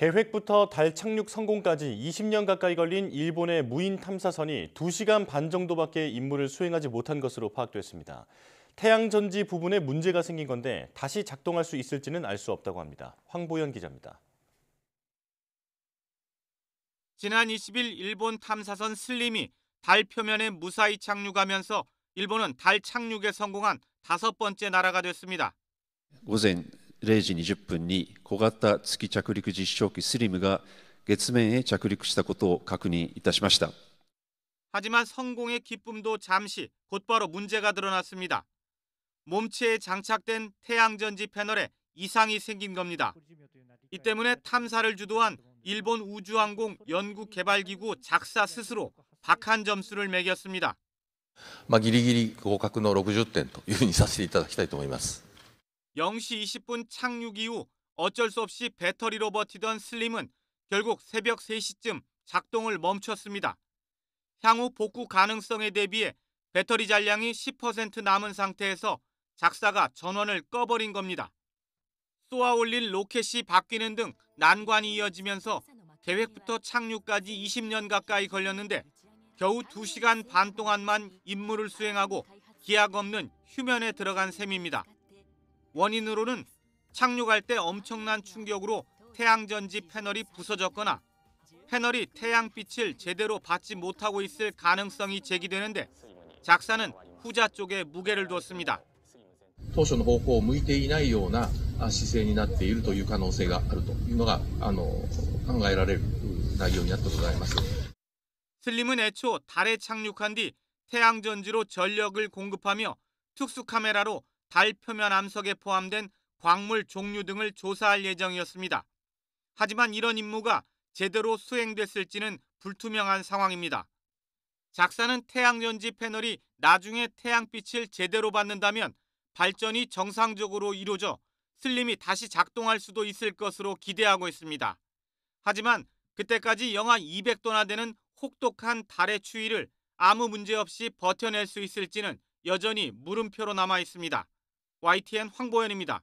계획부터 달 착륙 성공까지 20년 가까이 걸린 일본의 무인 탐사선이 2시간 반 정도밖에 임무를 수행하지 못한 것으로 파악됐습니다. 태양전지 부분에 문제가 생긴 건데 다시 작동할 수 있을지는 알 수 없다고 합니다. 황보현 기자입니다. 지난 20일 일본 탐사선 슬림이 달 표면에 무사히 착륙하면서 일본은 달 착륙에 성공한 다섯 번째 나라가 됐습니다. 오젠 0時20分に小型月着陸実証機スリムが月面へ着陸したことを確認いたしました。하지만성공의기쁨도잠시곧바로문제가드러났습니다몸체에장착된태양전지패널에이상이생긴겁니다이때문에탐사를주도한일본우주항공연구개발기구작사스스로박한점수를매겼습니다막あ、ギリギリ合格の60点というふうにさせていただきたいと思います。 0시 20분 착륙 이후 어쩔 수 없이 배터리로 버티던 슬림은 결국 새벽 3시쯤 작동을 멈췄습니다. 향후 복구 가능성에 대비해 배터리 잔량이 10% 남은 상태에서 작사가 전원을 꺼버린 겁니다. 쏘아 올린 로켓이 바뀌는 등 난관이 이어지면서 계획부터 착륙까지 20년 가까이 걸렸는데 겨우 2시간 반 동안만 임무를 수행하고 기약 없는 휴면에 들어간 셈입니다. 원인으로는 착륙할 때 엄청난 충격으로 태양전지 패널이 부서졌거나 패널이 태양빛을 제대로 받지 못하고 있을 가능성이 제기되는데 작사는 후자 쪽에 무게를 뒀습니다. 当初の方向を向いていないような姿勢になっているという可能性があるというのが考えられる内容になってございます 슬림은 애초 달에 착륙한 뒤 태양전지로 전력을 공급하며 특수카메라로 달 표면 암석에 포함된 광물 종류 등을 조사할 예정이었습니다. 하지만 이런 임무가 제대로 수행됐을지는 불투명한 상황입니다. 작사는 태양 전지 패널이 나중에 태양빛을 제대로 받는다면 발전이 정상적으로 이루어져 슬림이 다시 작동할 수도 있을 것으로 기대하고 있습니다. 하지만 그때까지 영하 200도나 되는 혹독한 달의 추위를 아무 문제 없이 버텨낼 수 있을지는 여전히 물음표로 남아 있습니다. YTN 황보현입니다.